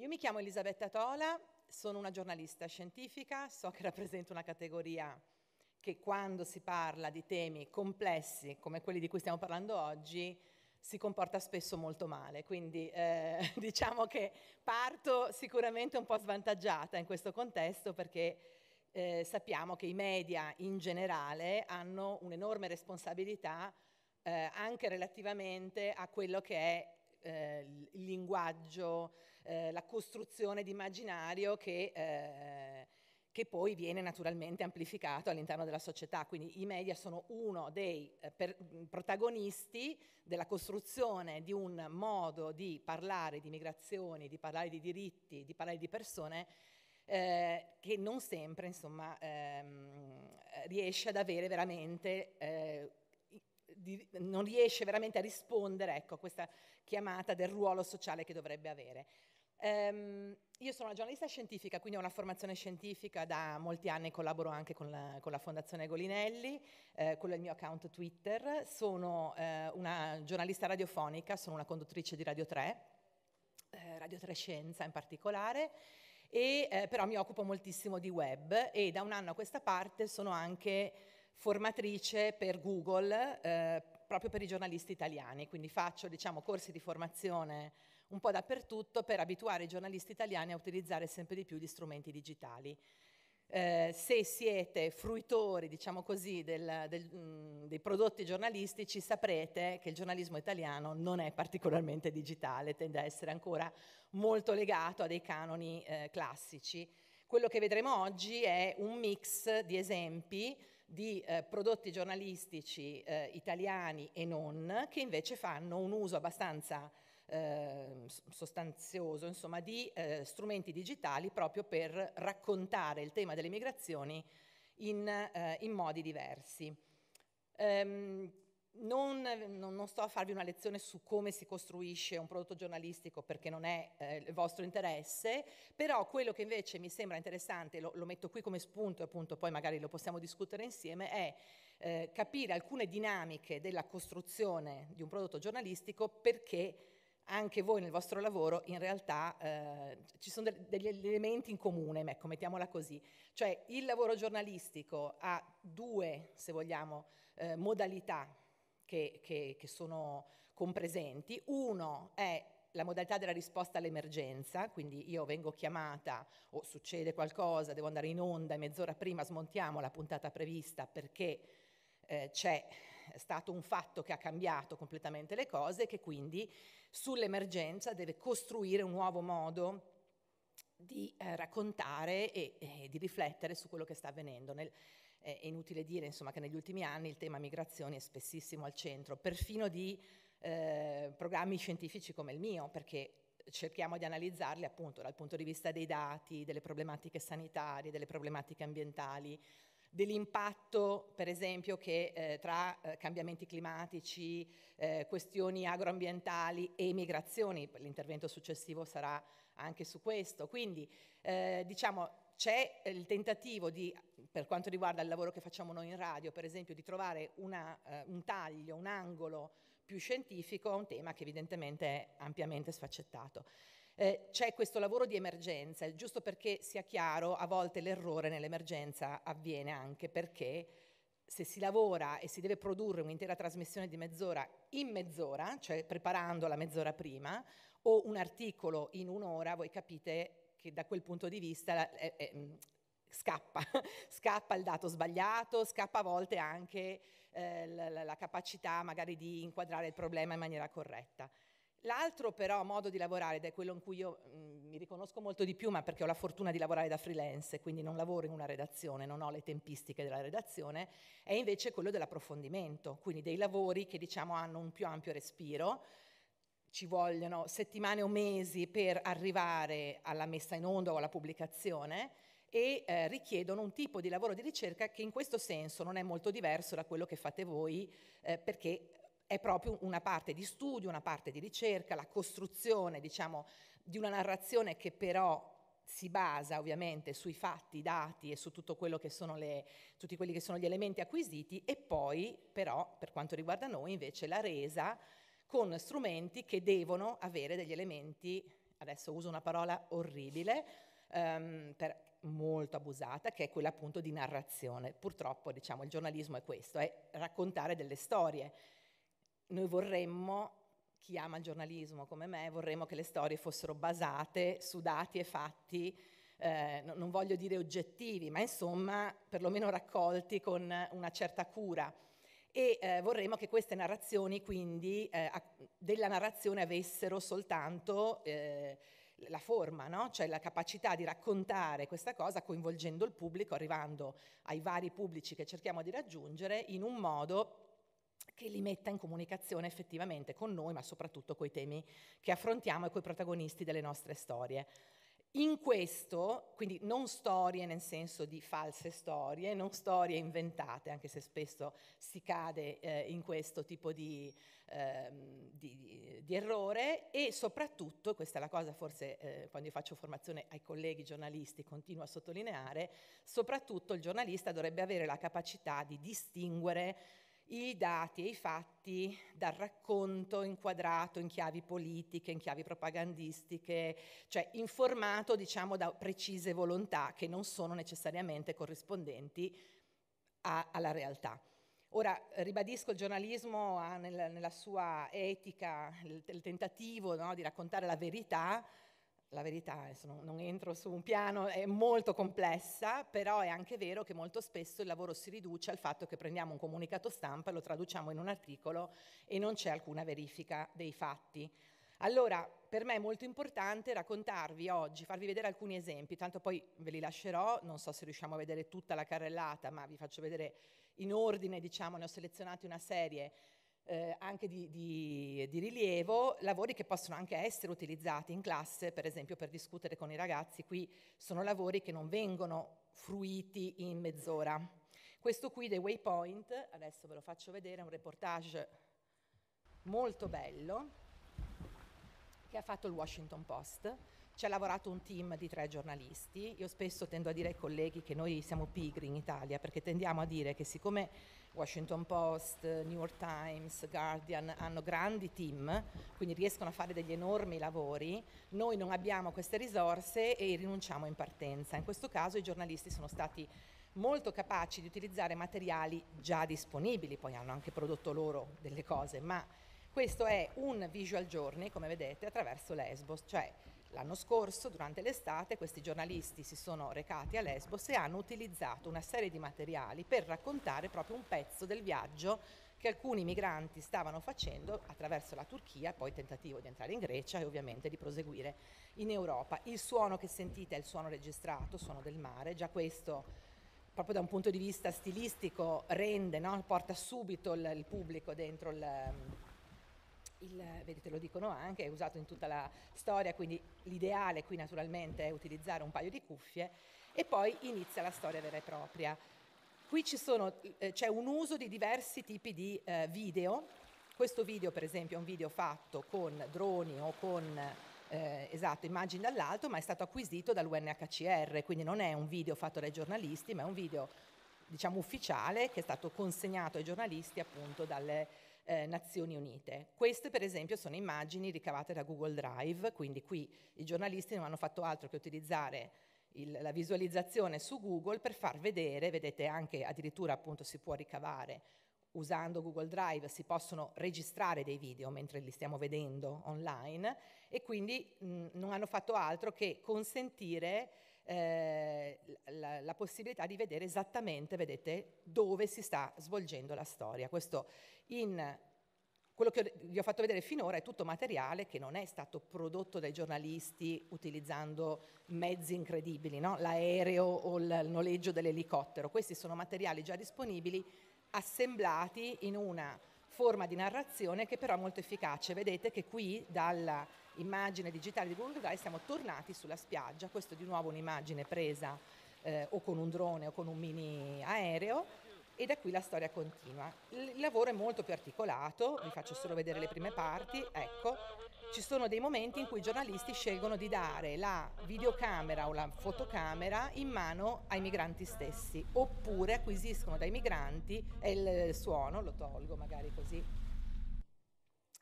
Io mi chiamo Elisabetta Tola, sono una giornalista scientifica, so che rappresento una categoria che quando si parla di temi complessi come quelli di cui stiamo parlando oggi si comporta spesso molto male, quindi eh, diciamo che parto sicuramente un po' svantaggiata in questo contesto perché eh, sappiamo che i media in generale hanno un'enorme responsabilità eh, anche relativamente a quello che è eh, il linguaggio eh, la costruzione di immaginario che, eh, che, poi viene naturalmente amplificato all'interno della società. Quindi i media sono uno dei eh, per, protagonisti della costruzione di un modo di parlare di migrazioni, di parlare di diritti, di parlare di persone eh, che non sempre insomma, ehm, riesce ad avere veramente, eh, di, non riesce veramente a rispondere ecco, a questa chiamata del ruolo sociale che dovrebbe avere. Um, io sono una giornalista scientifica, quindi ho una formazione scientifica da molti anni, collaboro anche con la, con la Fondazione Golinelli, eh, quello è il mio account Twitter, sono eh, una giornalista radiofonica, sono una conduttrice di Radio 3, eh, Radio 3 Scienza in particolare, e, eh, però mi occupo moltissimo di web e da un anno a questa parte sono anche formatrice per Google, eh, proprio per i giornalisti italiani, quindi faccio diciamo, corsi di formazione un po' dappertutto per abituare i giornalisti italiani a utilizzare sempre di più gli strumenti digitali. Eh, se siete fruitori, diciamo così, del, del, mh, mm, dei prodotti giornalistici, saprete che il giornalismo italiano non è particolarmente digitale, tende a essere ancora molto legato a dei canoni eh, classici. Quello che vedremo oggi è un mix di esempi di eh, prodotti giornalistici eh, italiani e non, che invece fanno un uso abbastanza Ehm, sostanzioso insomma, di eh, strumenti digitali proprio per raccontare il tema delle migrazioni in, eh, in modi diversi. Ehm, non, non, non, sto a farvi una lezione su come si costruisce un prodotto giornalistico perché non è eh, il vostro interesse, però quello che invece mi sembra interessante, lo, lo metto qui come spunto e appunto poi magari lo possiamo discutere insieme, è eh, capire alcune dinamiche della costruzione di un prodotto giornalistico perché anche voi nel vostro lavoro in realtà eh, ci sono degli elementi in comune, ecco, mettiamola così. Cioè il lavoro giornalistico ha due, se vogliamo, eh, modalità che, che, che sono compresenti. Uno è la modalità della risposta all'emergenza, quindi io vengo chiamata o succede qualcosa, devo andare in onda e mezz'ora prima smontiamo la puntata prevista perché eh, c'è è stato un fatto che ha cambiato completamente le cose e che quindi sull'emergenza deve costruire un nuovo modo di eh, raccontare e, e, di riflettere su quello che sta avvenendo. Nel, eh, è inutile dire insomma, che negli ultimi anni il tema migrazioni è spessissimo al centro, perfino di eh, programmi scientifici come il mio, perché cerchiamo di analizzarli appunto dal punto di vista dei dati, delle problematiche sanitarie, delle problematiche ambientali, dell'impatto, per esempio, che eh, tra eh, cambiamenti climatici, eh, questioni agroambientali e migrazioni, l'intervento successivo sarà anche su questo. Quindi, eh, diciamo, c'è il tentativo di, per quanto riguarda il lavoro che facciamo noi in radio, per esempio, di trovare una, eh, un taglio, un angolo più scientifico a un tema che evidentemente è ampiamente sfaccettato. Eh, c'è questo lavoro di emergenza, giusto perché sia chiaro, a volte l'errore nell'emergenza avviene anche perché se si lavora e si deve produrre un'intera trasmissione di mezz'ora in mezz'ora, cioè preparandola mezz'ora prima, o un articolo in un'ora, voi capite che da quel punto di vista la, eh, scappa, scappa il dato sbagliato, scappa a volte anche eh, la, la, capacità magari di inquadrare il problema in maniera corretta. L'altro però modo di lavorare, ed è quello in cui io mh, mm, mi riconosco molto di più, ma perché ho la fortuna di lavorare da freelance, quindi non lavoro in una redazione, non ho le tempistiche della redazione, è invece quello dell'approfondimento, quindi dei lavori che diciamo hanno un più ampio respiro, ci vogliono settimane o mesi per arrivare alla messa in onda o alla pubblicazione e eh, richiedono un tipo di lavoro di ricerca che in questo senso non è molto diverso da quello che fate voi eh, perché è proprio una parte di studio, una parte di ricerca, la costruzione diciamo, di una narrazione che però si basa ovviamente sui fatti, i dati e su le, tutti quelli che sono gli elementi acquisiti e poi però per quanto riguarda noi invece la resa con strumenti che devono avere degli elementi, adesso uso una parola orribile, um, per, molto abusata, che è quella appunto di narrazione. Purtroppo diciamo il giornalismo è questo, è raccontare delle storie noi vorremmo, chi ama il giornalismo come me, vorremmo che le storie fossero basate su dati e fatti, eh, non voglio dire oggettivi, ma insomma perlomeno raccolti con una certa cura. E eh, vorremmo che queste narrazioni, quindi, eh, della narrazione avessero soltanto eh, la forma, no? cioè la capacità di raccontare questa cosa coinvolgendo il pubblico, arrivando ai vari pubblici che cerchiamo di raggiungere in un modo che li metta in comunicazione effettivamente con noi, ma soprattutto con i temi che affrontiamo e con i protagonisti delle nostre storie. In questo, quindi non storie nel senso di false storie, non storie inventate, anche se spesso si cade eh, in questo tipo di, eh, di, di, errore, e soprattutto, questa è la cosa forse eh, quando io faccio formazione ai colleghi giornalisti, continuo a sottolineare, soprattutto il giornalista dovrebbe avere la capacità di distinguere i dati e i fatti dal racconto inquadrato in chiavi politiche, in chiavi propagandistiche, cioè informato diciamo da precise volontà che non sono necessariamente corrispondenti a, alla realtà. Ora, ribadisco, il giornalismo ha nel, nella sua etica il, il tentativo no, di raccontare la verità, la verità, insomma, non entro su un piano, è molto complessa, però è anche vero che molto spesso il lavoro si riduce al fatto che prendiamo un comunicato stampa, lo traduciamo in un articolo e non c'è alcuna verifica dei fatti. Allora, per me è molto importante raccontarvi oggi, farvi vedere alcuni esempi, tanto poi ve li lascerò, non so se riusciamo a vedere tutta la carrellata, ma vi faccio vedere in ordine, diciamo, ne ho selezionati una serie eh, anche di, di, di, rilievo, lavori che possono anche essere utilizzati in classe, per esempio per discutere con i ragazzi, qui sono lavori che non vengono fruiti in mezz'ora. Questo qui dei Waypoint, adesso ve lo faccio vedere, è un reportage molto bello che ha fatto il Washington Post ci ha lavorato un team di tre giornalisti. Io spesso tendo a dire ai colleghi che noi siamo pigri in Italia perché tendiamo a dire che siccome Washington Post, New York Times, Guardian hanno grandi team, quindi riescono a fare degli enormi lavori, noi non abbiamo queste risorse e rinunciamo in partenza. In questo caso i giornalisti sono stati molto capaci di utilizzare materiali già disponibili, poi hanno anche prodotto loro delle cose, ma questo è un visual journey, come vedete, attraverso Lesbos, cioè L'anno scorso, durante l'estate, questi giornalisti si sono recati a Lesbos e hanno utilizzato una serie di materiali per raccontare proprio un pezzo del viaggio che alcuni migranti stavano facendo attraverso la Turchia, poi tentativo di entrare in Grecia e ovviamente di proseguire in Europa. Il suono che sentite è il suono registrato, suono del mare, già questo proprio da un punto di vista stilistico rende, no? porta subito il, il pubblico dentro il, il, vedete lo dicono anche, è usato in tutta la storia, quindi l'ideale qui naturalmente è utilizzare un paio di cuffie e poi inizia la storia vera e propria. Qui sono, eh, c'è un uso di diversi tipi di eh, video, questo video per esempio è un video fatto con droni o con eh, esatto, immagini dall'alto, ma è stato acquisito dall'UNHCR, quindi non è un video fatto dai giornalisti, ma è un video diciamo ufficiale che è stato consegnato ai giornalisti appunto dalle eh, Nazioni Unite. Queste per esempio sono immagini ricavate da Google Drive, quindi qui i giornalisti non hanno fatto altro che utilizzare il, la visualizzazione su Google per far vedere, vedete anche addirittura appunto si può ricavare usando Google Drive si possono registrare dei video mentre li stiamo vedendo online e quindi mh, non hanno fatto altro che consentire eh, la, la, possibilità di vedere esattamente, vedete, dove si sta svolgendo la storia. Questo in quello che vi ho fatto vedere finora è tutto materiale che non è stato prodotto dai giornalisti utilizzando mezzi incredibili, no? l'aereo o il noleggio dell'elicottero. Questi sono materiali già disponibili, assemblati in una forma di narrazione che però è molto efficace. Vedete che qui dalla immagine digitale di Google Drive siamo tornati sulla spiaggia, questo è di nuovo un'immagine presa eh, o con un drone o con un mini aereo e da qui la storia continua. Il lavoro è molto più articolato, vi faccio solo vedere le prime parti, ecco, ci sono dei momenti in cui i giornalisti scelgono di dare la videocamera o la fotocamera in mano ai migranti stessi, oppure acquisiscono dai migranti il suono, lo tolgo magari così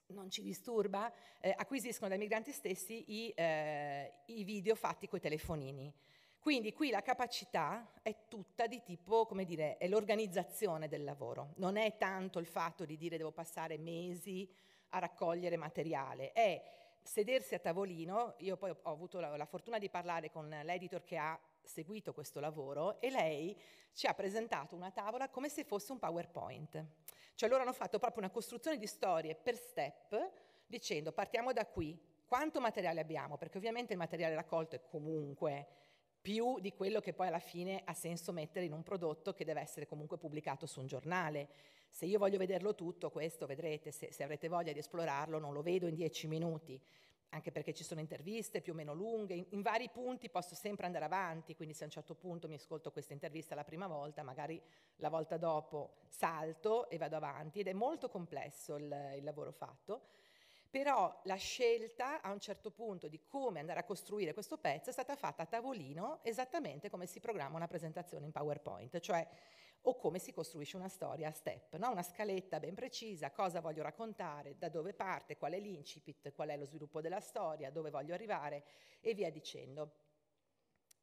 non ci disturba, eh, acquisiscono dai migranti stessi i, eh, i video fatti coi telefonini. Quindi qui la capacità è tutta di tipo, come dire, è l'organizzazione del lavoro, non è tanto il fatto di dire devo passare mesi a raccogliere materiale, è sedersi a tavolino, io poi ho avuto la, la fortuna di parlare con l'editor che ha seguito questo lavoro e lei ci ha presentato una tavola come se fosse un PowerPoint. Cioè loro hanno fatto proprio una costruzione di storie per step dicendo partiamo da qui, quanto materiale abbiamo? Perché ovviamente il materiale raccolto è comunque più di quello che poi alla fine ha senso mettere in un prodotto che deve essere comunque pubblicato su un giornale. Se io voglio vederlo tutto, questo vedrete, se, se avrete voglia di esplorarlo, non lo vedo in dieci minuti anche perché ci sono interviste più o meno lunghe, in, in, vari punti posso sempre andare avanti, quindi se a un certo punto mi ascolto questa intervista la prima volta, magari la volta dopo salto e vado avanti ed è molto complesso il, il lavoro fatto, però la scelta a un certo punto di come andare a costruire questo pezzo è stata fatta a tavolino esattamente come si programma una presentazione in PowerPoint, cioè o come si costruisce una storia a step, no? una scaletta ben precisa, cosa voglio raccontare, da dove parte, qual è l'incipit, qual è lo sviluppo della storia, dove voglio arrivare e via dicendo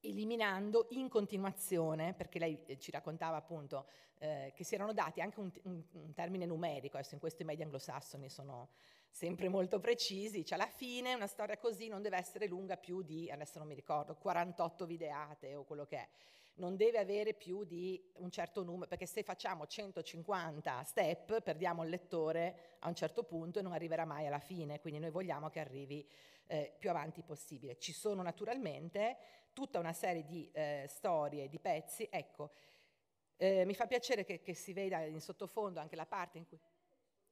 eliminando in continuazione, perché lei eh, ci raccontava appunto eh, che si erano dati anche un, un, un, termine numerico, adesso in questo i media anglosassoni sono sempre molto precisi, cioè alla fine una storia così non deve essere lunga più di, adesso non mi ricordo, 48 videate o quello che è non deve avere più di un certo numero, perché se facciamo 150 step perdiamo il lettore a un certo punto e non arriverà mai alla fine, quindi noi vogliamo che arrivi eh, più avanti possibile. Ci sono naturalmente tutta una serie di eh, storie, di pezzi, ecco, eh, mi fa piacere che, che si veda in sottofondo anche la parte in cui...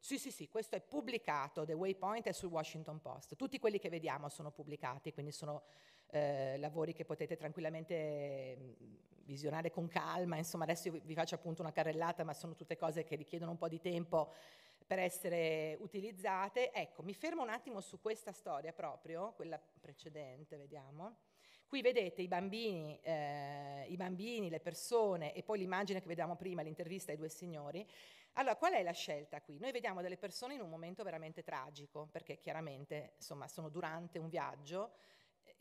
Sì, sì, sì, questo è pubblicato, The Waypoint è sul Washington Post, tutti quelli che vediamo sono pubblicati, quindi sono eh, lavori che potete tranquillamente visionare con calma, insomma adesso vi faccio appunto una carrellata, ma sono tutte cose che richiedono un po' di tempo per essere utilizzate. Ecco, mi fermo un attimo su questa storia proprio, quella precedente, vediamo. Qui vedete i bambini, eh, i bambini, le persone e poi l'immagine che vediamo prima, l'intervista ai due signori. Allora, qual è la scelta qui? Noi vediamo delle persone in un momento veramente tragico, perché chiaramente, insomma, sono durante un viaggio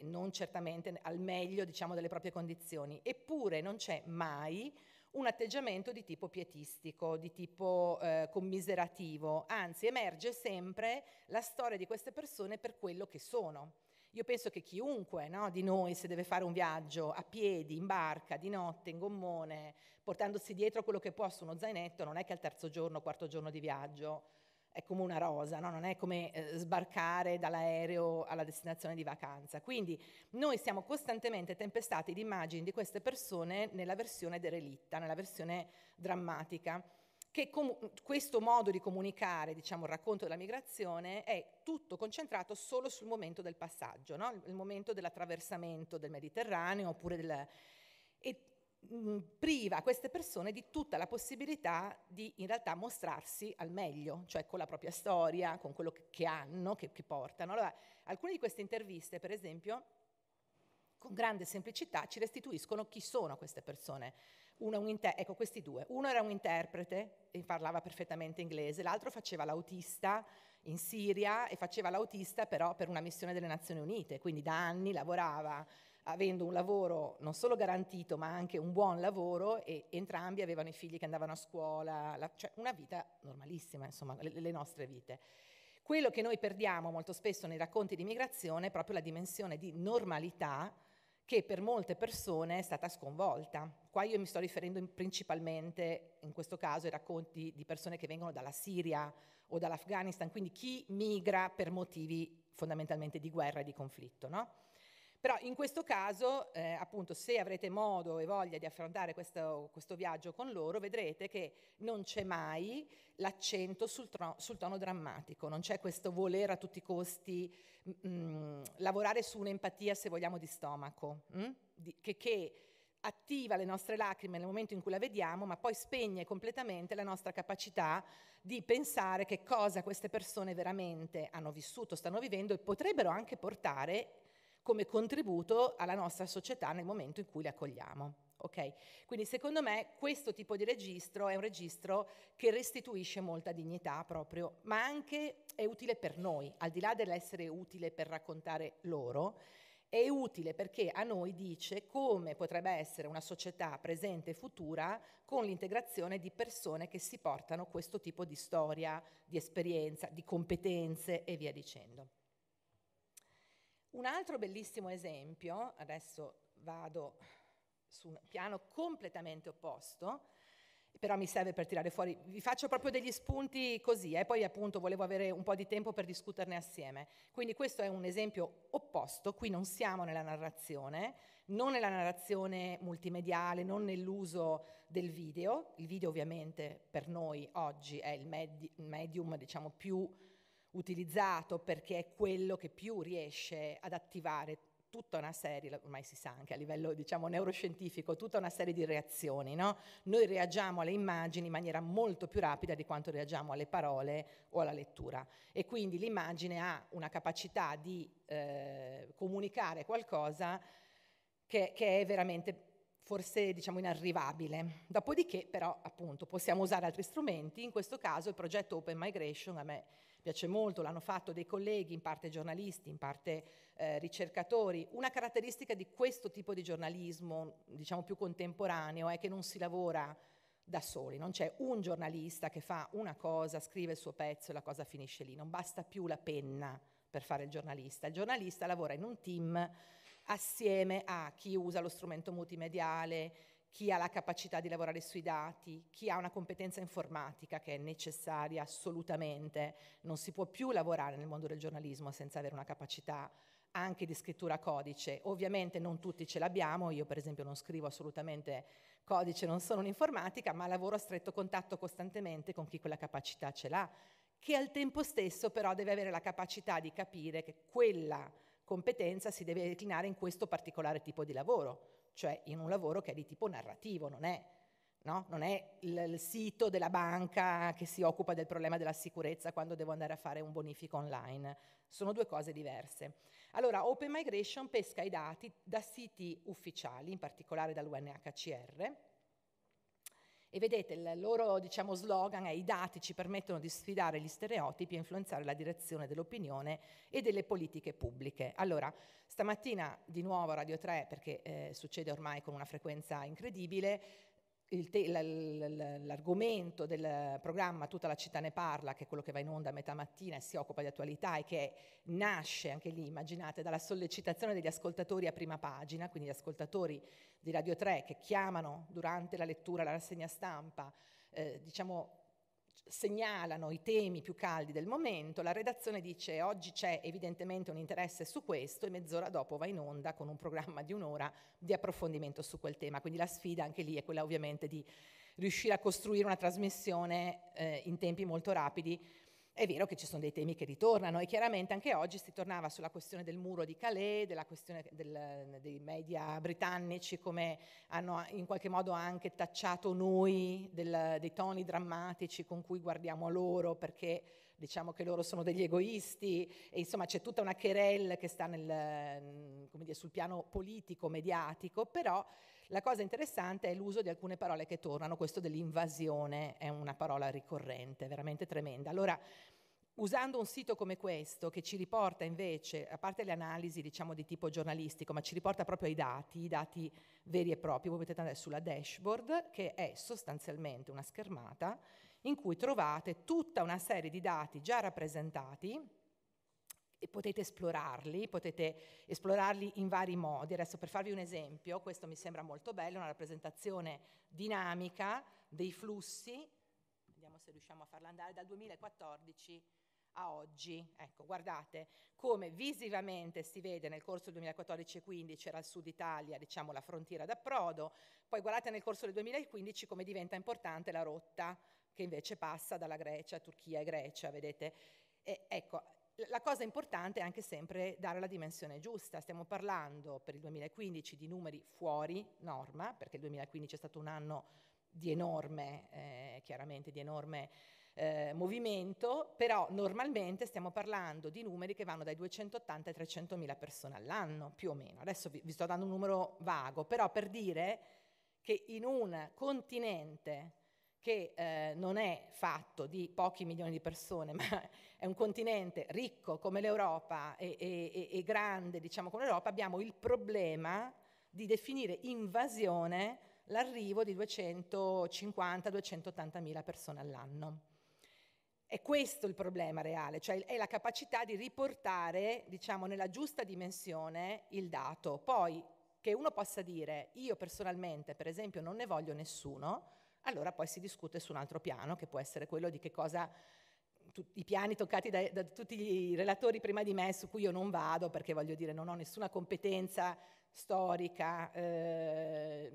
non certamente al meglio diciamo, delle proprie condizioni, eppure non c'è mai un atteggiamento di tipo pietistico, di tipo eh, commiserativo, anzi emerge sempre la storia di queste persone per quello che sono. Io penso che chiunque no, di noi, se deve fare un viaggio a piedi, in barca, di notte, in gommone, portandosi dietro quello che può su uno zainetto, non è che al terzo giorno, quarto giorno di viaggio è come una rosa, no? non è come eh, sbarcare dall'aereo alla destinazione di vacanza. Quindi noi siamo costantemente tempestati di immagini di queste persone nella versione derelitta, nella versione drammatica, che com- questo modo di comunicare, diciamo, il racconto della migrazione è tutto concentrato solo sul momento del passaggio, no? il, momento dell'attraversamento del Mediterraneo oppure del... E Mm, priva queste persone di tutta la possibilità di in realtà mostrarsi al meglio, cioè con la propria storia, con quello che, hanno, che, che portano. Allora, alcune di queste interviste, per esempio, con grande semplicità ci restituiscono chi sono queste persone. Inter- ecco questi due. Uno era un interprete e parlava perfettamente inglese, l'altro faceva l'autista in Siria e faceva l'autista però per una missione delle Nazioni Unite, quindi da anni lavorava avendo un lavoro non solo garantito ma anche un buon lavoro e entrambi avevano i figli che andavano a scuola, la, cioè una vita normalissima, insomma, le, le nostre vite. Quello che noi perdiamo molto spesso nei racconti di migrazione è proprio la dimensione di normalità che per molte persone è stata sconvolta. Qua io mi sto riferendo in principalmente, in questo caso, ai racconti di persone che vengono dalla Siria o dall'Afghanistan, quindi chi migra per motivi fondamentalmente di guerra e di conflitto. No? Però in questo caso, eh, appunto, se avrete modo e voglia di affrontare questo, questo viaggio con loro, vedrete che non c'è mai l'accento sul, trono, sul tono drammatico, non c'è questo voler a tutti i costi mh, mm, mm, lavorare su un'empatia, se vogliamo, di stomaco, mh? Mm? Di, che, che attiva le nostre lacrime nel momento in cui la vediamo, ma poi spegne completamente la nostra capacità di pensare che cosa queste persone veramente hanno vissuto, stanno vivendo e potrebbero anche portare come contributo alla nostra società nel momento in cui le accogliamo. Okay? Quindi secondo me questo tipo di registro è un registro che restituisce molta dignità proprio, ma anche è utile per noi, al di là dell'essere utile per raccontare loro, è utile perché a noi dice come potrebbe essere una società presente e futura con l'integrazione di persone che si portano questo tipo di storia, di esperienza, di competenze e via dicendo. Un altro bellissimo esempio, adesso vado su un piano completamente opposto, però mi serve per tirare fuori, vi faccio proprio degli spunti così, e eh, poi appunto volevo avere un po' di tempo per discuterne assieme. Quindi questo è un esempio opposto, qui non siamo nella narrazione, non nella narrazione multimediale, non nell'uso del video, il video ovviamente per noi oggi è il medium diciamo più utilizzato perché è quello che più riesce ad attivare tutta una serie, ormai si sa anche a livello diciamo, neuroscientifico, tutta una serie di reazioni. No? Noi reagiamo alle immagini in maniera molto più rapida di quanto reagiamo alle parole o alla lettura e quindi l'immagine ha una capacità di eh, comunicare qualcosa che, che è veramente forse diciamo inarrivabile. Dopodiché però appunto possiamo usare altri strumenti, in questo caso il progetto Open Migration a me piace molto, l'hanno fatto dei colleghi, in parte giornalisti, in parte eh, ricercatori. Una caratteristica di questo tipo di giornalismo, diciamo più contemporaneo, è che non si lavora da soli, non c'è un giornalista che fa una cosa, scrive il suo pezzo e la cosa finisce lì, non basta più la penna per fare il giornalista, il giornalista lavora in un team assieme a chi usa lo strumento multimediale, chi ha la capacità di lavorare sui dati, chi ha una competenza informatica che è necessaria assolutamente. Non si può più lavorare nel mondo del giornalismo senza avere una capacità anche di scrittura codice. Ovviamente non tutti ce l'abbiamo, io per esempio non scrivo assolutamente codice, non sono un'informatica, ma lavoro a stretto contatto costantemente con chi quella capacità ce l'ha, che al tempo stesso però deve avere la capacità di capire che quella competenza si deve declinare in questo particolare tipo di lavoro cioè in un lavoro che è di tipo narrativo, non è, no? non è il, il, sito della banca che si occupa del problema della sicurezza quando devo andare a fare un bonifico online. Sono due cose diverse. Allora, Open Migration pesca i dati da siti ufficiali, in particolare dall'UNHCR, e vedete, il loro diciamo, slogan è i dati ci permettono di sfidare gli stereotipi e influenzare la direzione dell'opinione e delle politiche pubbliche. Allora, stamattina di nuovo a Radio 3, perché eh, succede ormai con una frequenza incredibile, te- l'argomento del programma Tutta la città ne parla, che è quello che va in onda a metà mattina e si occupa di attualità e che nasce anche lì, immaginate, dalla sollecitazione degli ascoltatori a prima pagina, quindi gli ascoltatori di Radio 3 che chiamano durante la lettura, la rassegna stampa, eh, diciamo segnalano i temi più caldi del momento, la redazione dice oggi c'è evidentemente un interesse su questo e mezz'ora dopo va in onda con un programma di un'ora di approfondimento su quel tema. Quindi la sfida anche lì è quella ovviamente di riuscire a costruire una trasmissione eh, in tempi molto rapidi è vero che ci sono dei temi che ritornano e chiaramente anche oggi si tornava sulla questione del muro di Calais, della questione del, dei media britannici, come hanno in qualche modo anche tacciato noi del, dei toni drammatici con cui guardiamo a loro perché diciamo che loro sono degli egoisti e insomma c'è tutta una querelle che sta nel, dire, sul piano politico, mediatico, però la cosa interessante è l'uso di alcune parole che tornano, questo dell'invasione è una parola ricorrente, veramente tremenda. Allora Usando un sito come questo, che ci riporta invece, a parte le analisi diciamo di tipo giornalistico, ma ci riporta proprio ai dati, i dati veri e propri, voi potete andare sulla dashboard, che è sostanzialmente una schermata in cui trovate tutta una serie di dati già rappresentati, e potete esplorarli, potete esplorarli in vari modi. Adesso per farvi un esempio, questo mi sembra molto bello, una rappresentazione dinamica dei flussi, vediamo se riusciamo a farla andare, dal 2014 a oggi. Ecco, guardate come visivamente si vede nel corso del 2014-15 era il sud Italia, diciamo la frontiera d'approdo, poi guardate nel corso del 2015 come diventa importante la rotta che invece passa dalla Grecia, Turchia e Grecia, vedete? E, ecco, la cosa importante è anche sempre dare la dimensione giusta. Stiamo parlando per il 2015 di numeri fuori norma, perché il 2015 è stato un anno di enorme, eh, chiaramente di enorme eh, movimento, però normalmente stiamo parlando di numeri che vanno dai 280 ai 300 mila persone all'anno, più o meno. Adesso vi, vi sto dando un numero vago, però per dire che in un continente che eh, non è fatto di pochi milioni di persone, ma è un continente ricco come l'Europa e, e, e grande diciamo, come l'Europa, abbiamo il problema di definire invasione l'arrivo di 250-280 mila persone all'anno. È questo il problema reale, cioè è la capacità di riportare, diciamo, nella giusta dimensione il dato. Poi che uno possa dire io personalmente, per esempio, non ne voglio nessuno, allora poi si discute su un altro piano che può essere quello di che cosa tu, i piani toccati da, da tutti i relatori prima di me su cui io non vado perché voglio dire non ho nessuna competenza storica eh,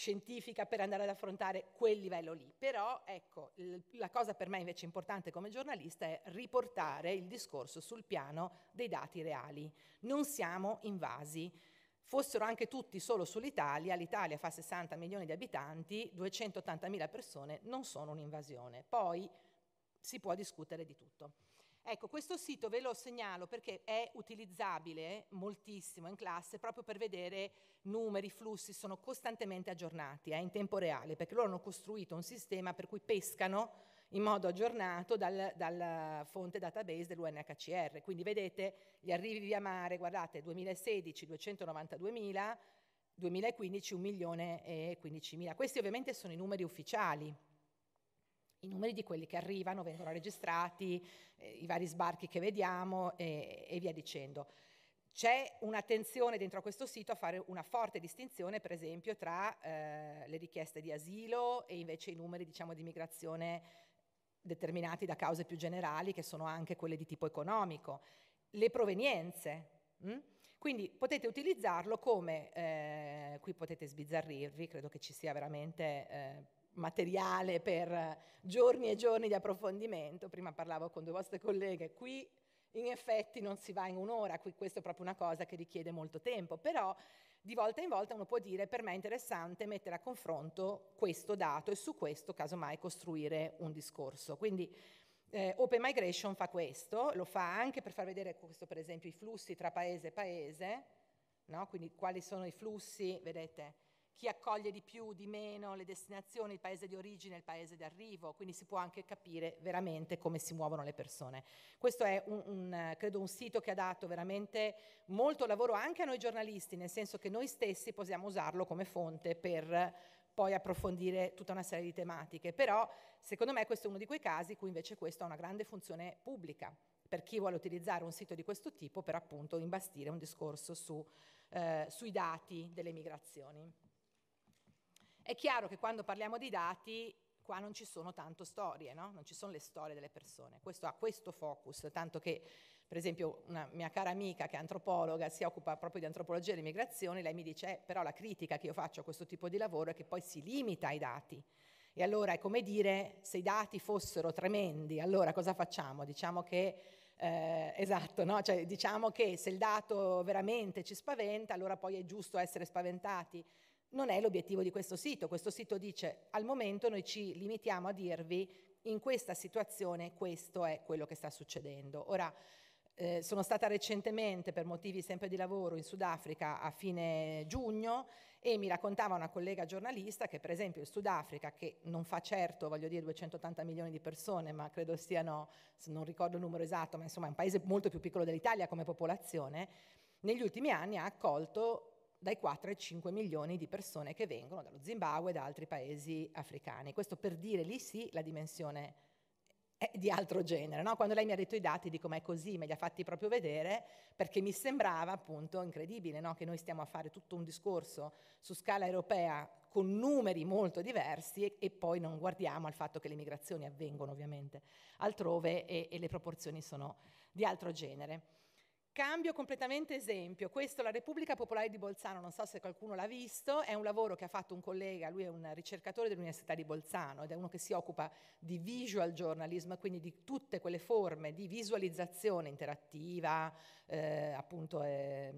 scientifica per andare ad affrontare quel livello lì. Però ecco, la cosa per me invece importante come giornalista è riportare il discorso sul piano dei dati reali. Non siamo invasi. Fossero anche tutti solo sull'Italia, l'Italia fa 60 milioni di abitanti, 280 mila persone non sono un'invasione. Poi si può discutere di tutto. Ecco, questo sito ve lo segnalo perché è utilizzabile moltissimo in classe proprio per vedere numeri, flussi, sono costantemente aggiornati eh, in tempo reale, perché loro hanno costruito un sistema per cui pescano in modo aggiornato dalla fonte database dell'UNHCR. Quindi vedete gli arrivi via mare, guardate, 2016 292.000, 2015 1.015.000. Questi ovviamente sono i numeri ufficiali i numeri di quelli che arrivano vengono registrati, eh, i vari sbarchi che vediamo eh, e via dicendo. C'è un'attenzione dentro a questo sito a fare una forte distinzione, per esempio, tra eh, le richieste di asilo e invece i numeri diciamo, di migrazione determinati da cause più generali, che sono anche quelle di tipo economico, le provenienze. Mh? Hm? Quindi potete utilizzarlo come, eh, qui potete sbizzarrirvi, credo che ci sia veramente eh, materiale per giorni e giorni di approfondimento. Prima parlavo con due vostre colleghe, qui in effetti non si va in un'ora, qui questa è proprio una cosa che richiede molto tempo, però di volta in volta uno può dire per me è interessante mettere a confronto questo dato e su questo casomai costruire un discorso. Quindi eh, Open Migration fa questo, lo fa anche per far vedere questo per esempio i flussi tra paese e paese, no? quindi quali sono i flussi, vedete, chi accoglie di più, di meno, le destinazioni, il paese di origine, il paese di arrivo, quindi si può anche capire veramente come si muovono le persone. Questo è un, un, credo un sito che ha dato veramente molto lavoro anche a noi giornalisti, nel senso che noi stessi possiamo usarlo come fonte per poi approfondire tutta una serie di tematiche, però secondo me questo è uno di quei casi in cui invece questo ha una grande funzione pubblica per chi vuole utilizzare un sito di questo tipo per appunto imbastire un discorso su, eh, sui dati delle migrazioni. È chiaro che quando parliamo di dati, qua non ci sono tanto storie, no? non ci sono le storie delle persone. Questo ha questo focus, tanto che per esempio una mia cara amica che è antropologa, si occupa proprio di antropologia e di migrazione, lei mi dice eh, però la critica che io faccio a questo tipo di lavoro è che poi si limita ai dati. E allora è come dire se i dati fossero tremendi, allora cosa facciamo? Diciamo che eh, esatto, no? cioè, diciamo che se il dato veramente ci spaventa, allora poi è giusto essere spaventati non è l'obiettivo di questo sito. Questo sito dice al momento noi ci limitiamo a dirvi in questa situazione questo è quello che sta succedendo. Ora, eh, sono stata recentemente per motivi sempre di lavoro in Sudafrica a fine giugno e mi raccontava una collega giornalista che per esempio il Sudafrica, che non fa certo, voglio dire, 280 milioni di persone, ma credo siano, non ricordo il numero esatto, ma insomma è un paese molto più piccolo dell'Italia come popolazione, negli ultimi anni ha accolto dai 4 ai 5 milioni di persone che vengono dallo Zimbabwe e da altri paesi africani. Questo per dire lì sì la dimensione è di altro genere. No? Quando lei mi ha detto i dati dico ma è così, me li ha fatti proprio vedere perché mi sembrava appunto incredibile no? che noi stiamo a fare tutto un discorso su scala europea con numeri molto diversi e, e poi non guardiamo al fatto che le migrazioni avvengono ovviamente altrove e, e le proporzioni sono di altro genere. Cambio completamente esempio, questo La Repubblica Popolare di Bolzano, non so se qualcuno l'ha visto, è un lavoro che ha fatto un collega, lui è un ricercatore dell'Università di Bolzano ed è uno che si occupa di visual journalism, quindi di tutte quelle forme di visualizzazione interattiva, eh, appunto eh,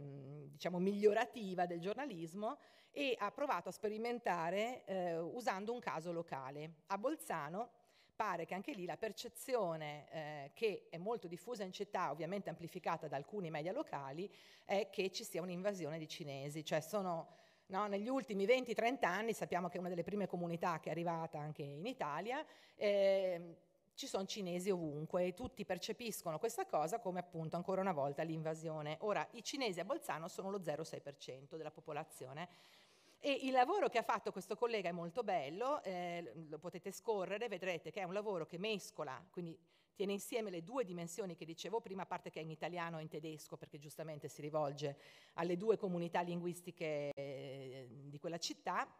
diciamo migliorativa del giornalismo e ha provato a sperimentare eh, usando un caso locale. A Bolzano pare che anche lì la percezione eh, che è molto diffusa in città, ovviamente amplificata da alcuni media locali, è che ci sia un'invasione di cinesi, cioè sono No, negli ultimi 20-30 anni sappiamo che è una delle prime comunità che è arrivata anche in Italia, eh, ci sono cinesi ovunque e tutti percepiscono questa cosa come appunto ancora una volta l'invasione. Ora i cinesi a Bolzano sono lo 0,6% della popolazione, e il lavoro che ha fatto questo collega è molto bello, eh, lo potete scorrere, vedrete che è un lavoro che mescola, quindi tiene insieme le due dimensioni che dicevo prima, a parte che è in italiano e in tedesco, perché giustamente si rivolge alle due comunità linguistiche eh, di quella città,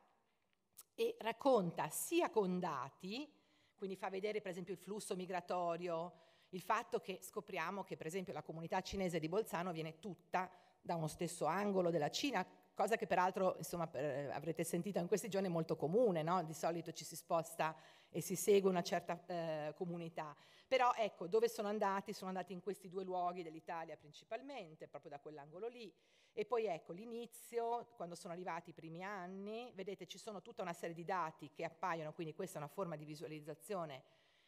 e racconta sia con dati, quindi fa vedere per esempio il flusso migratorio, il fatto che scopriamo che per esempio la comunità cinese di Bolzano viene tutta da uno stesso angolo della Cina, cosa che peraltro insomma, per, eh, avrete sentito in questi giorni è molto comune, no? di solito ci si sposta e si segue una certa eh, comunità. Però ecco, dove sono andati? Sono andati in questi due luoghi dell'Italia principalmente, proprio da quell'angolo lì. E poi ecco, l'inizio, quando sono arrivati i primi anni, vedete ci sono tutta una serie di dati che appaiono, quindi questa è una forma di visualizzazione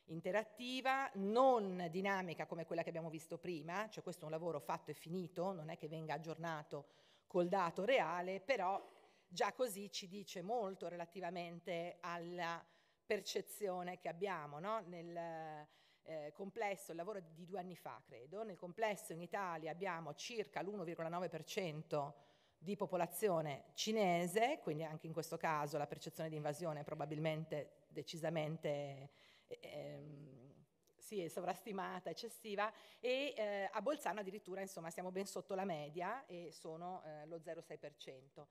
interattiva, non dinamica come quella che abbiamo visto prima, cioè questo è un lavoro fatto e finito, non è che venga aggiornato col dato reale, però già così ci dice molto relativamente alla percezione che abbiamo no? nel eh, complesso, il lavoro di due anni fa credo, nel complesso in Italia abbiamo circa l'1,9% di popolazione cinese, quindi anche in questo caso la percezione di invasione è probabilmente decisamente eh, ehm, sì, è sovrastimata, eccessiva, e eh, a Bolzano addirittura insomma, siamo ben sotto la media e sono eh, lo 0,6%.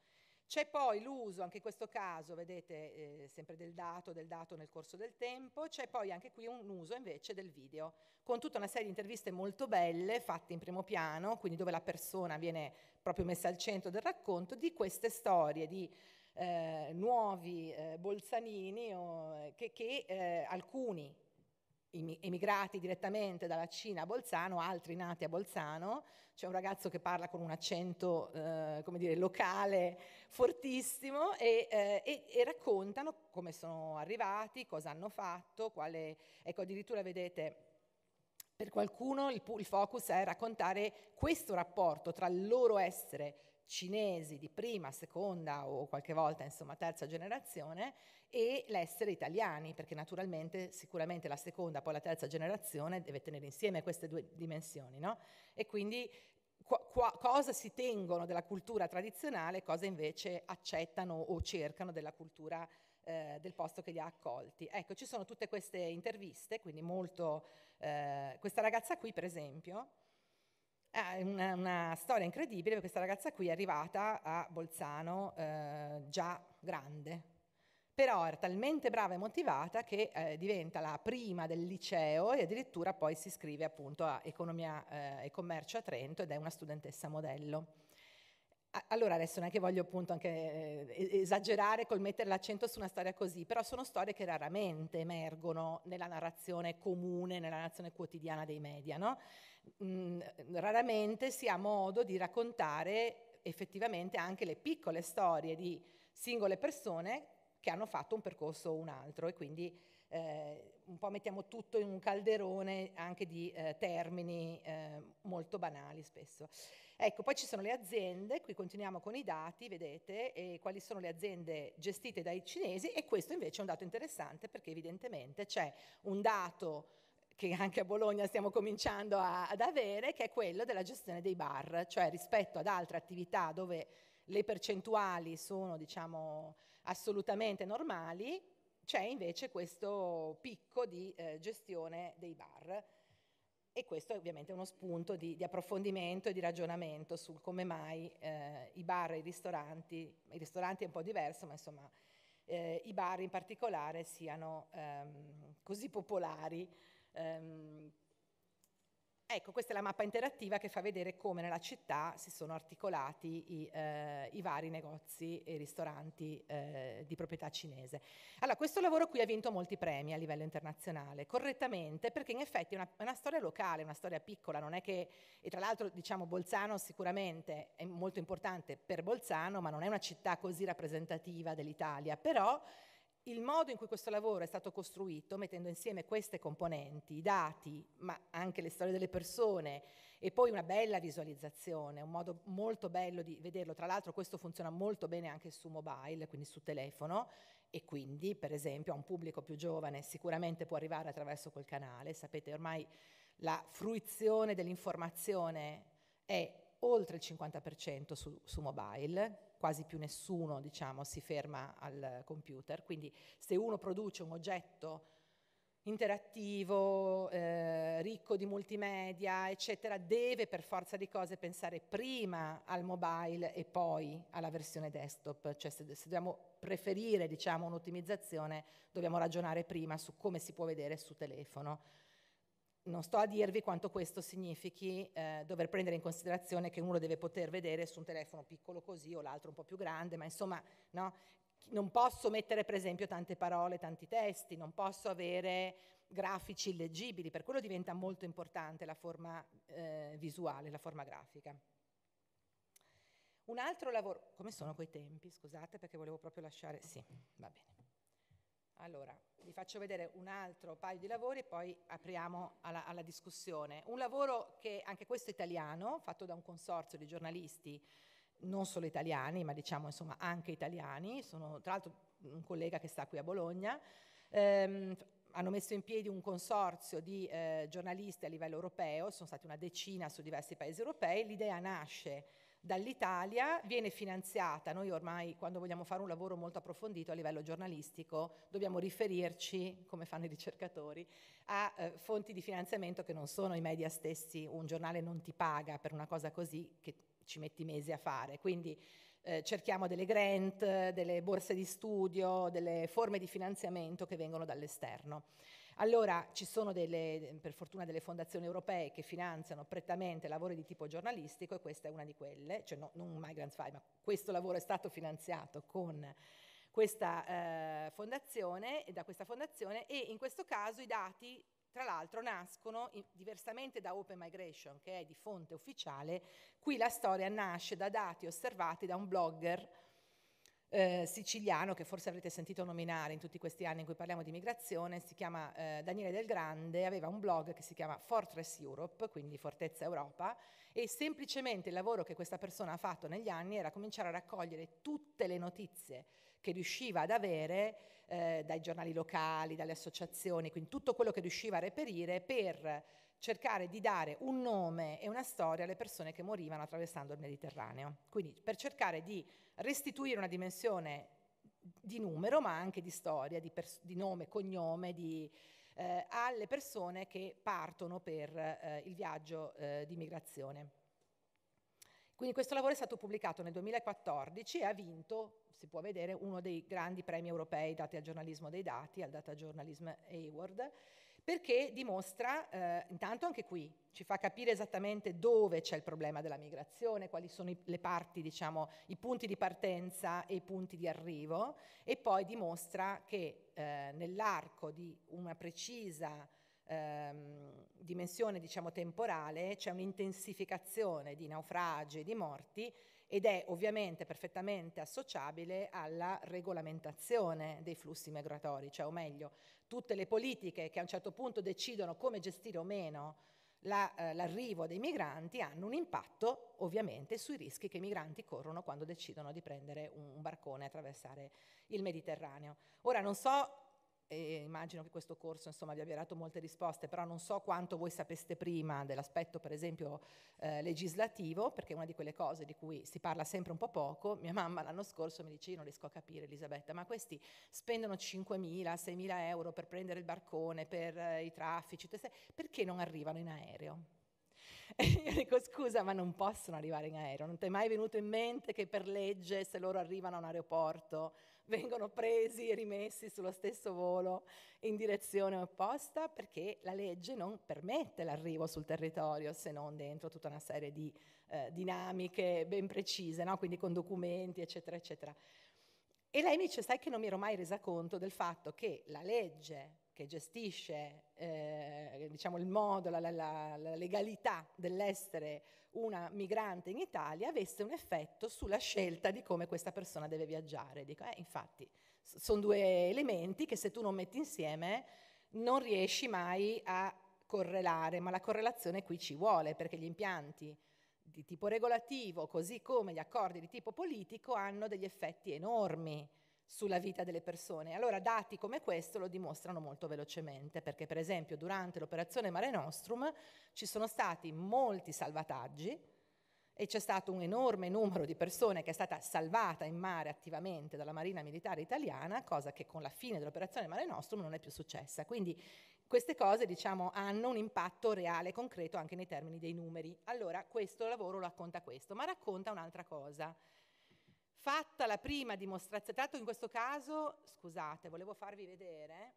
C'è poi l'uso, anche in questo caso, vedete, eh, sempre del dato, del dato nel corso del tempo, c'è poi anche qui un uso invece del video, con tutta una serie di interviste molto belle fatte in primo piano, quindi dove la persona viene proprio messa al centro del racconto, di queste storie di eh, nuovi eh, bolzanini o, eh, che, che eh, alcuni emigrati direttamente dalla Cina a Bolzano, altri nati a Bolzano, c'è un ragazzo che parla con un accento eh, dire, locale fortissimo e, eh, e, e, raccontano come sono arrivati, cosa hanno fatto, quale, ecco addirittura vedete per qualcuno il, il focus è raccontare questo rapporto tra il loro essere cinesi di prima, seconda o qualche volta insomma terza generazione e l'essere italiani, perché naturalmente sicuramente la seconda poi la terza generazione deve tenere insieme queste due dimensioni, no? E quindi qu- qu- cosa si tengono della cultura tradizionale cosa invece accettano o cercano della cultura eh, del posto che li ha accolti. Ecco, ci sono tutte queste interviste, quindi molto... Eh, questa ragazza qui per esempio, eh, è una, una, storia incredibile, questa ragazza qui è arrivata a Bolzano eh, già grande, però era talmente brava e motivata che eh, diventa la prima del liceo e addirittura poi si iscrive appunto a Economia eh, e Commercio a Trento ed è una studentessa modello. Allora adesso non è che voglio appunto anche eh, esagerare col mettere l'accento su una storia così, però sono storie che raramente emergono nella narrazione comune, nella narrazione quotidiana dei media, no? Mm, raramente si ha modo di raccontare effettivamente anche le piccole storie di singole persone che hanno fatto un percorso o un altro e quindi eh, un po' mettiamo tutto in un calderone anche di eh, termini eh, molto banali spesso. Ecco, poi ci sono le aziende, qui continuiamo con i dati, vedete, e quali sono le aziende gestite dai cinesi e questo invece è un dato interessante perché evidentemente c'è un dato che anche a Bologna stiamo cominciando a, ad avere, che è quello della gestione dei bar, cioè rispetto ad altre attività dove le percentuali sono diciamo, assolutamente normali, c'è invece questo picco di eh, gestione dei bar. E questo è ovviamente uno spunto di, di approfondimento e di ragionamento sul come mai eh, i bar e i ristoranti, i ristoranti è un po' diverso, ma insomma eh, i bar in particolare siano ehm, così popolari Um, ecco, questa è la mappa interattiva che fa vedere come nella città si sono articolati i, eh, i vari negozi e ristoranti eh, di proprietà cinese. Allora, questo lavoro qui ha vinto molti premi a livello internazionale, correttamente, perché in effetti è una, una storia locale, una storia piccola, non è che, e tra l'altro diciamo Bolzano sicuramente è molto importante per Bolzano, ma non è una città così rappresentativa dell'Italia, però il modo in cui questo lavoro è stato costruito, mettendo insieme queste componenti, i dati, ma anche le storie delle persone e poi una bella visualizzazione, un modo molto bello di vederlo. Tra l'altro questo funziona molto bene anche su mobile, quindi su telefono e quindi per esempio a un pubblico più giovane sicuramente può arrivare attraverso quel canale. Sapete ormai la fruizione dell'informazione è oltre il 50% su, su mobile quasi più nessuno diciamo, si ferma al computer, quindi se uno produce un oggetto interattivo, eh, ricco di multimedia, eccetera, deve per forza di cose pensare prima al mobile e poi alla versione desktop, cioè se, se dobbiamo preferire diciamo, un'ottimizzazione dobbiamo ragionare prima su come si può vedere su telefono non sto a dirvi quanto questo significhi eh, dover prendere in considerazione che uno deve poter vedere su un telefono piccolo così o l'altro un po' più grande, ma insomma no, non posso mettere per esempio tante parole, tanti testi, non posso avere grafici illeggibili, per quello diventa molto importante la forma eh, visuale, la forma grafica. Un altro lavoro, come sono quei tempi? Scusate perché volevo proprio lasciare, sì, va bene. Allora, vi faccio vedere un altro paio di lavori e poi apriamo alla, alla, discussione. Un lavoro che anche questo è italiano, fatto da un consorzio di giornalisti, non solo italiani, ma diciamo insomma anche italiani, sono tra l'altro un collega che sta qui a Bologna, ehm, hanno messo in piedi un consorzio di eh, giornalisti a livello europeo, sono stati una decina su diversi paesi europei, l'idea nasce dall'Italia, viene finanziata, noi ormai quando vogliamo fare un lavoro molto approfondito a livello giornalistico dobbiamo riferirci, come fanno i ricercatori, a eh, fonti di finanziamento che non sono i media stessi, un giornale non ti paga per una cosa così che ci metti mesi a fare, quindi eh, cerchiamo delle grant, delle borse di studio, delle forme di finanziamento che vengono dall'esterno. Allora ci sono delle, per fortuna delle fondazioni europee che finanziano prettamente lavori di tipo giornalistico e questa è una di quelle, cioè no, non My Grants File, ma questo lavoro è stato finanziato con questa eh, fondazione e da questa fondazione e in questo caso i dati tra l'altro nascono in, diversamente da Open Migration che è di fonte ufficiale, qui la storia nasce da dati osservati da un blogger eh, siciliano che forse avrete sentito nominare in tutti questi anni in cui parliamo di migrazione, si chiama eh, Daniele Del Grande, aveva un blog che si chiama Fortress Europe, quindi Fortezza Europa, e semplicemente il lavoro che questa persona ha fatto negli anni era cominciare a raccogliere tutte le notizie che riusciva ad avere eh, dai giornali locali, dalle associazioni, quindi tutto quello che riusciva a reperire per cercare di dare un nome e una storia alle persone che morivano attraversando il Mediterraneo. Quindi per cercare di restituire una dimensione di numero, ma anche di storia, di, pers- di nome, cognome, di, eh, alle persone che partono per eh, il viaggio eh, di migrazione. Quindi questo lavoro è stato pubblicato nel 2014 e ha vinto, si può vedere, uno dei grandi premi europei dati al giornalismo dei dati, al Data Journalism Award perché dimostra, eh, intanto anche qui, ci fa capire esattamente dove c'è il problema della migrazione, quali sono i, le parti, diciamo, i punti di partenza e i punti di arrivo, e poi dimostra che eh, nell'arco di una precisa ehm, dimensione, diciamo, temporale c'è un'intensificazione di naufragi e di morti ed è ovviamente perfettamente associabile alla regolamentazione dei flussi migratori, cioè o meglio tutte le politiche che a un certo punto decidono come gestire o meno la, eh, l'arrivo dei migranti hanno un impatto ovviamente sui rischi che i migranti corrono quando decidono di prendere un, un barcone e attraversare il Mediterraneo. Ora non so e immagino che questo corso insomma, vi abbia dato molte risposte, però non so quanto voi sapeste prima dell'aspetto per esempio eh, legislativo, perché è una di quelle cose di cui si parla sempre un po' poco, mia mamma l'anno scorso mi dice io non riesco a capire Elisabetta, ma questi spendono 5.000, 6.000 euro per prendere il barcone, per eh, i traffici, perché non arrivano in aereo? E io dico scusa, ma non possono arrivare in aereo, non ti è mai venuto in mente che per legge se loro arrivano a un aeroporto vengono presi e rimessi sullo stesso volo in direzione opposta perché la legge non permette l'arrivo sul territorio se non dentro tutta una serie di eh, dinamiche ben precise, no? quindi con documenti, eccetera, eccetera. E lei mi dice, sai che non mi ero mai resa conto del fatto che la legge che gestisce eh, diciamo, il modo, la, la, la legalità dell'essere una migrante in Italia avesse un effetto sulla scelta di come questa persona deve viaggiare. Dico, eh, infatti, sono due elementi che se tu non metti insieme non riesci mai a correlare, ma la correlazione qui ci vuole perché gli impianti di tipo regolativo, così come gli accordi di tipo politico, hanno degli effetti enormi sulla vita delle persone. Allora dati come questo lo dimostrano molto velocemente, perché per esempio durante l'operazione Mare Nostrum ci sono stati molti salvataggi e c'è stato un enorme numero di persone che è stata salvata in mare attivamente dalla Marina Militare Italiana, cosa che con la fine dell'operazione Mare Nostrum non è più successa. Quindi queste cose diciamo, hanno un impatto reale e concreto anche nei termini dei numeri. Allora questo lavoro racconta questo, ma racconta un'altra cosa Fatta la prima dimostrazione, tanto in questo caso, scusate, volevo farvi vedere,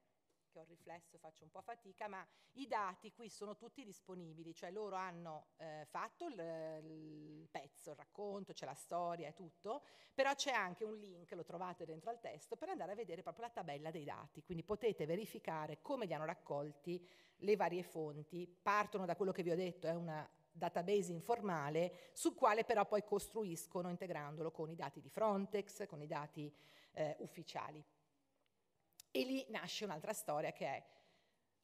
che ho il riflesso, faccio un po' fatica, ma i dati qui sono tutti disponibili, cioè loro hanno eh, fatto il pezzo, il racconto, c'è la storia e tutto, però c'è anche un link, lo trovate dentro al testo, per andare a vedere proprio la tabella dei dati, quindi potete verificare come li hanno raccolti le varie fonti, partono da quello che vi ho detto, è una database informale sul quale però poi costruiscono integrandolo con i dati di Frontex, con i dati eh, ufficiali. E lì nasce un'altra storia che è,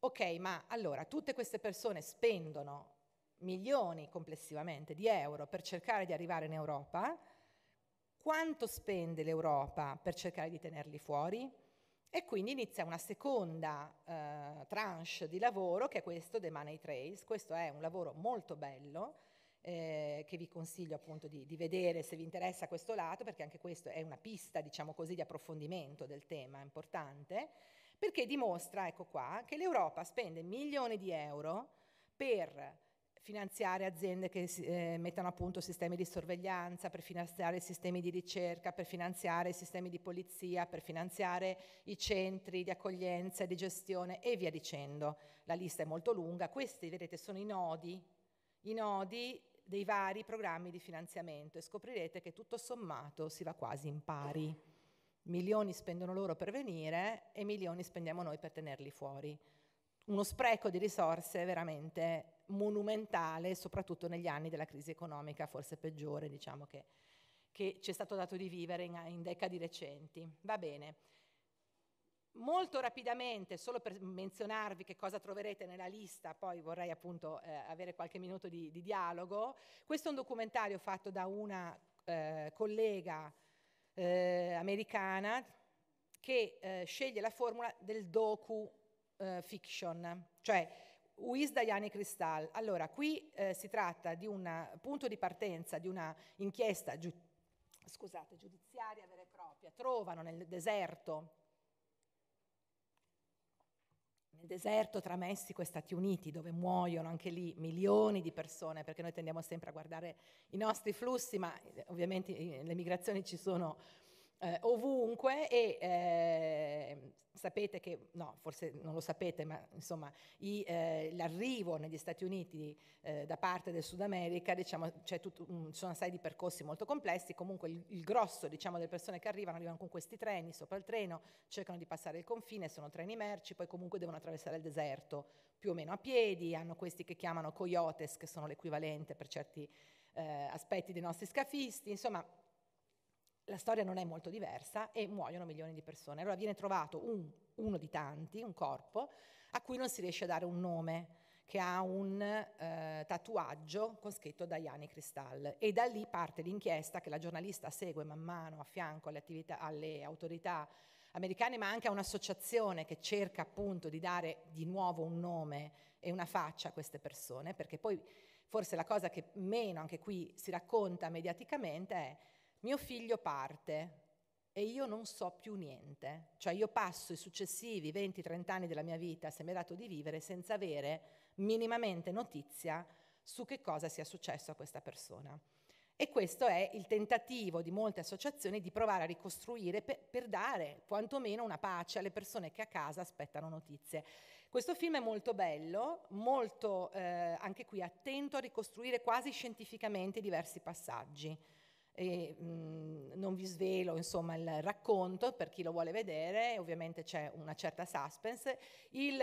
ok, ma allora tutte queste persone spendono milioni complessivamente di euro per cercare di arrivare in Europa, quanto spende l'Europa per cercare di tenerli fuori? E quindi inizia una seconda eh, tranche di lavoro che è questo The Money Trails. Questo è un lavoro molto bello eh, che vi consiglio appunto di, di, vedere se vi interessa questo lato, perché anche questo è una pista, diciamo così, di approfondimento del tema importante, perché dimostra, ecco qua, che l'Europa spende milioni di euro per finanziare aziende che eh, mettano a punto sistemi di sorveglianza, per finanziare sistemi di ricerca, per finanziare sistemi di polizia, per finanziare i centri di accoglienza e di gestione e via dicendo. La lista è molto lunga, questi vedete sono i nodi, i nodi dei vari programmi di finanziamento e scoprirete che tutto sommato si va quasi in pari. Milioni spendono loro per venire e milioni spendiamo noi per tenerli fuori. Uno spreco di risorse veramente monumentale, soprattutto negli anni della crisi economica, forse peggiore, diciamo, che, che ci è stato dato di vivere in, in decadi recenti. Va bene. Molto rapidamente, solo per menzionarvi che cosa troverete nella lista, poi vorrei appunto eh, avere qualche minuto di, di, dialogo, questo è un documentario fatto da una eh, collega eh, americana che eh, sceglie la formula del docu eh, fiction, cioè With Diane Cristal. Allora, qui eh, si tratta di un punto di partenza di una inchiesta giu- scusate, giudiziaria vera e propria. Trovano nel deserto nel deserto tra Messico e Stati Uniti, dove muoiono anche lì milioni di persone, perché noi tendiamo sempre a guardare i nostri flussi, ma eh, ovviamente le migrazioni ci sono eh, ovunque e eh, sapete che, no, forse non lo sapete, ma insomma i, eh, l'arrivo negli Stati Uniti eh, da parte del Sud America, diciamo, c'è tutto, um, mm, sono una serie di percorsi molto complessi, comunque il, il grosso diciamo, delle persone che arrivano arrivano con questi treni sopra il treno, cercano di passare il confine, sono treni merci, poi comunque devono attraversare il deserto più o meno a piedi, hanno questi che chiamano coyotes, che sono l'equivalente per certi eh, aspetti dei nostri scafisti, insomma la storia non è molto diversa e muoiono milioni di persone. Allora viene trovato un, uno di tanti, un corpo, a cui non si riesce a dare un nome, che ha un eh, tatuaggio con scritto Diane Cristal. E da lì parte l'inchiesta che la giornalista segue man mano a fianco alle, attività, alle autorità americane, ma anche a un'associazione che cerca appunto di dare di nuovo un nome e una faccia a queste persone, perché poi forse la cosa che meno anche qui si racconta mediaticamente è mio figlio parte e io non so più niente, cioè io passo i successivi 20-30 anni della mia vita, se mi è dato di vivere, senza avere minimamente notizia su che cosa sia successo a questa persona. E questo è il tentativo di molte associazioni di provare a ricostruire per, per, dare quantomeno una pace alle persone che a casa aspettano notizie. Questo film è molto bello, molto eh, anche qui attento a ricostruire quasi scientificamente diversi passaggi. E, mh, mhmm, non vi svelo insomma il racconto per chi lo vuole vedere, ovviamente c'è una certa suspense. Il,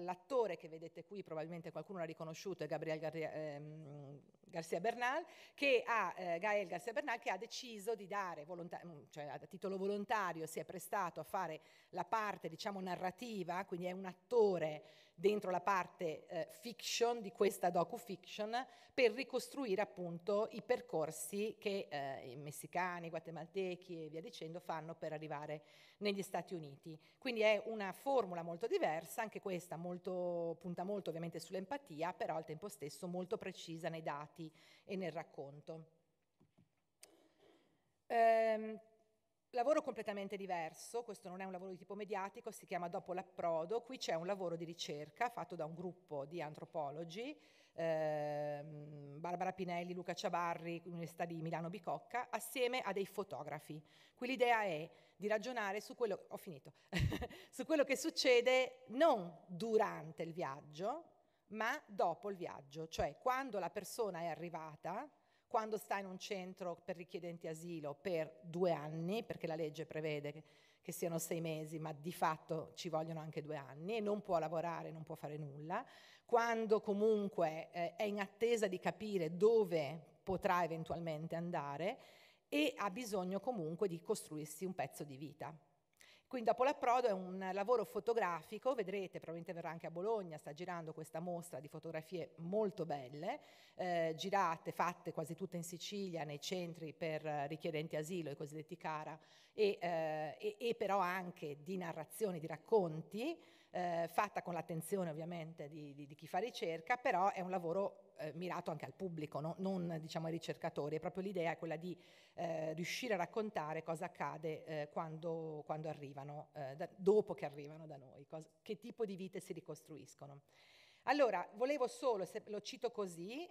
l'attore che vedete qui, probabilmente qualcuno l'ha riconosciuto, è Gabriel Garri- ehm, Garcia Bernal, che ha, eh, Gael Garcia Bernal, che ha deciso di dare, mm, cioè a titolo volontario si è prestato a fare la parte, diciamo, narrativa, quindi è un attore dentro la parte eh, fiction di questa docu-fiction per ricostruire appunto i percorsi che eh, i messicani, i guatemaltechi e via dicendo fanno per arrivare negli Stati Uniti. Quindi è una formula molto diversa, anche questa molto, punta molto ovviamente sull'empatia, però al tempo stesso molto precisa nei dati narrati e nel racconto. Ehm, lavoro completamente diverso, questo non è un lavoro di tipo mediatico, si chiama Dopo l'approdo, qui c'è un lavoro di ricerca fatto da un gruppo di antropologi, ehm, Barbara Pinelli, Luca Ciabarri, Università di Milano Bicocca, assieme a dei fotografi. Qui l'idea è di ragionare su quello, finito, su quello che succede non durante il viaggio, ma dopo il viaggio, cioè quando la persona è arrivata, quando sta in un centro per richiedenti asilo per due anni, perché la legge prevede che, che siano sei mesi, ma di fatto ci vogliono anche due anni e non può lavorare, non può fare nulla, quando comunque eh, è in attesa di capire dove potrà eventualmente andare e ha bisogno comunque di costruirsi un pezzo di vita. Quindi dopo l'approdo è un lavoro fotografico, vedrete, probabilmente verrà anche a Bologna, sta girando questa mostra di fotografie molto belle, eh, girate, fatte quasi tutte in Sicilia, nei centri per richiedenti asilo, i cosiddetti CARA, e, eh, e, e però anche di narrazioni, di racconti, eh, fatta con l'attenzione ovviamente di, di, di, chi fa ricerca, però è un lavoro eh, mirato anche al pubblico, no? non diciamo ai ricercatori, è proprio l'idea è quella di eh, riuscire a raccontare cosa accade eh, quando, quando, arrivano, eh, da, dopo che arrivano da noi, cosa, che tipo di vite si ricostruiscono. Allora, volevo solo, se lo cito così,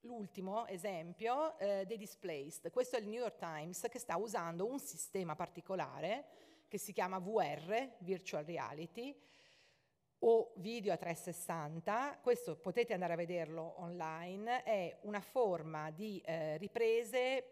l'ultimo esempio eh, dei displaced. Questo è il New York Times che sta usando un sistema particolare che si chiama VR, Virtual Reality, o video a 360, questo potete andare a vederlo online, è una forma di eh, riprese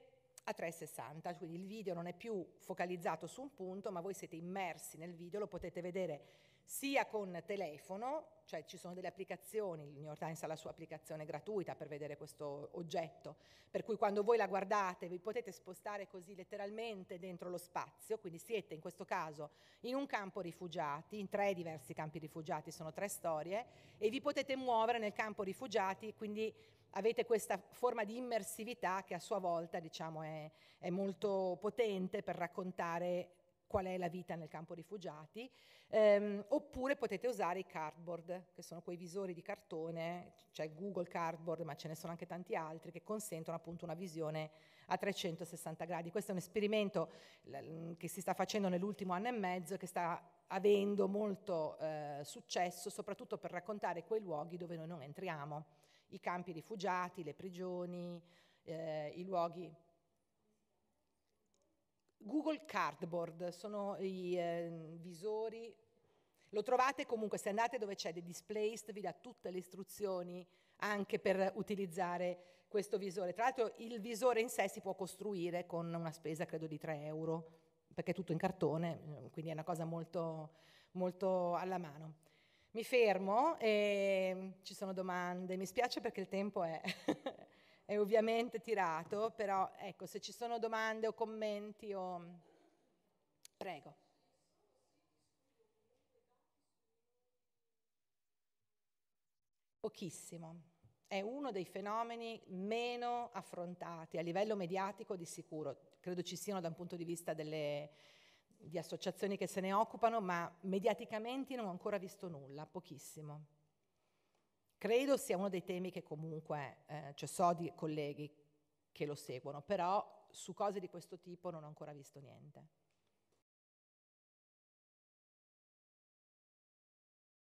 a 360, quindi il video non è più focalizzato su un punto, ma voi siete immersi nel video, lo potete vedere sia con telefono, cioè ci sono delle applicazioni, il New York Times ha la sua applicazione gratuita per vedere questo oggetto, per cui quando voi la guardate vi potete spostare così letteralmente dentro lo spazio, quindi siete in questo caso in un campo rifugiati, in tre diversi campi rifugiati, sono tre storie, e vi potete muovere nel campo rifugiati, quindi avete questa forma di immersività che a sua volta diciamo, è, è molto potente per raccontare qual è la vita nel campo rifugiati, ehm, oppure potete usare i cardboard, che sono quei visori di cartone, c'è cioè Google Cardboard, ma ce ne sono anche tanti altri, che consentono appunto una visione a 360 gradi. Questo è un esperimento che si sta facendo nell'ultimo anno e mezzo che sta avendo molto eh, successo, soprattutto per raccontare quei luoghi dove noi non entriamo, i campi rifugiati, le prigioni, eh, i luoghi Google Cardboard, sono i eh, visori. Lo trovate comunque, se andate dove c'è The Displaced vi dà tutte le istruzioni anche per utilizzare questo visore. Tra l'altro il visore in sé si può costruire con una spesa credo di 3 euro, perché è tutto in cartone, mm, quindi è una cosa molto, molto alla mano. Mi fermo e ehm, ci sono domande, mi spiace perché il tempo è è ovviamente tirato, però ecco, se ci sono domande o commenti o... Prego. Pochissimo. È uno dei fenomeni meno affrontati a livello mediatico di sicuro. Credo ci siano da un punto di vista delle, di associazioni che se ne occupano, ma mediaticamente non ho ancora visto nulla, pochissimo. Credo sia uno dei temi che comunque, eh, cioè so di colleghi che lo seguono, però su cose di questo tipo non ho ancora visto niente.